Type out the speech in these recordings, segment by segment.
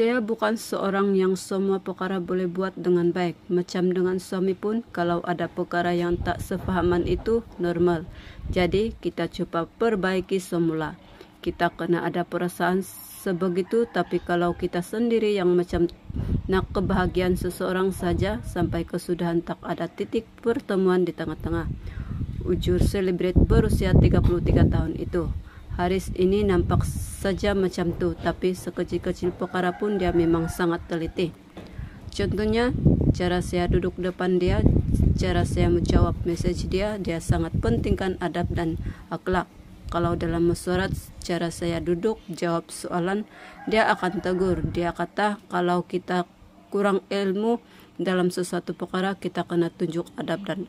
Saya bukan seorang yang semua perkara boleh buat dengan baik. Macam dengan suami pun, kalau ada perkara yang tak sefahaman itu normal. Jadi, kita coba perbaiki semula. Kita kena ada perasaan sebegitu, tapi kalau kita sendiri yang macam nak kebahagiaan seseorang saja, sampai kesudahan tak ada titik pertemuan di tengah-tengah. Ujur selebrit berusia 33 tahun itu. Haris ini nampak saja macam tu, tapi sekecil-kecil perkara pun dia memang sangat teliti. Contohnya, cara saya duduk depan dia, cara saya menjawab message dia, dia sangat pentingkan adab dan akhlak. Kalau dalam mesurat, cara saya duduk, jawab soalan, dia akan tegur. Dia kata, kalau kita kurang ilmu dalam sesuatu perkara, kita kena tunjuk adab dan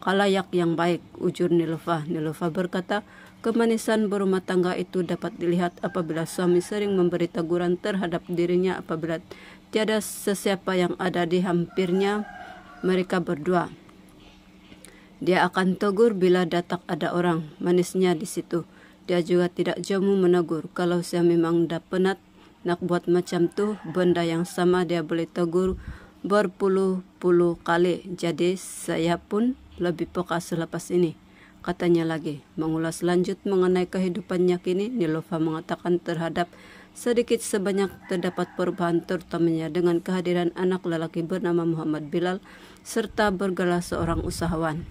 Kalayak yang baik, ujur Nilofah. Nilofah berkata, kemanisan berumah tangga itu dapat dilihat apabila suami sering memberi teguran terhadap dirinya apabila tiada sesiapa yang ada di hampirnya mereka berdua. Dia akan tegur bila datang ada orang, manisnya di situ. Dia juga tidak jemu menegur. Kalau saya memang dah penat, nak buat macam tu, benda yang sama dia boleh tegur berpuluh-puluh kali. Jadi saya pun lebih peka selepas ini. Katanya lagi, mengulas lanjut mengenai kehidupannya kini, Nilofa mengatakan terhadap sedikit sebanyak terdapat perubahan terutamanya dengan kehadiran anak lelaki bernama Muhammad Bilal serta bergelar seorang usahawan.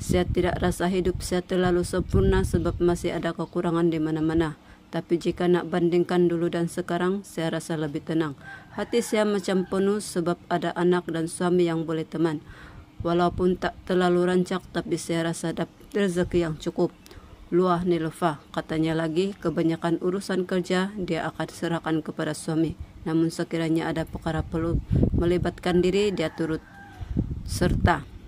Saya tidak rasa hidup saya terlalu sempurna sebab masih ada kekurangan di mana-mana. Tapi jika nak bandingkan dulu dan sekarang, saya rasa lebih tenang. Hati saya macam penuh sebab ada anak dan suami yang boleh teman. Walaupun tak terlalu rancak tapi saya rasa dapat rezeki yang cukup. Luah Nilfa, katanya lagi, kebanyakan urusan kerja dia akan serahkan kepada suami. Namun sekiranya ada perkara perlu melibatkan diri, dia turut serta.